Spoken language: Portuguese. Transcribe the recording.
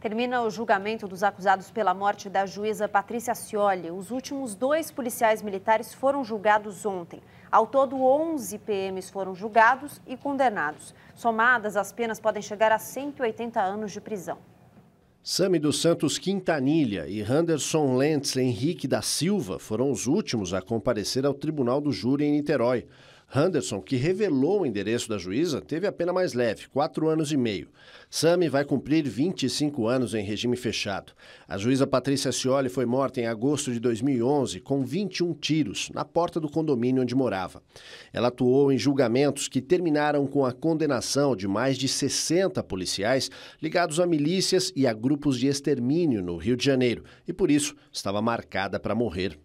Termina o julgamento dos acusados pela morte da juíza Patrícia Cioli. Os últimos dois policiais militares foram julgados ontem. Ao todo, 11 PMs foram julgados e condenados. Somadas, as penas podem chegar a 180 anos de prisão. Sami dos Santos Quintanilha e Henderson Lentz Henrique da Silva foram os últimos a comparecer ao Tribunal do Júri em Niterói. Henderson, que revelou o endereço da juíza, teve a pena mais leve, quatro anos e meio. Sami vai cumprir 25 anos em regime fechado. A juíza Patrícia Cioli foi morta em agosto de 2011 com 21 tiros na porta do condomínio onde morava. Ela atuou em julgamentos que terminaram com a condenação de mais de 60 policiais ligados a milícias e a grupos de extermínio no Rio de Janeiro e por isso estava marcada para morrer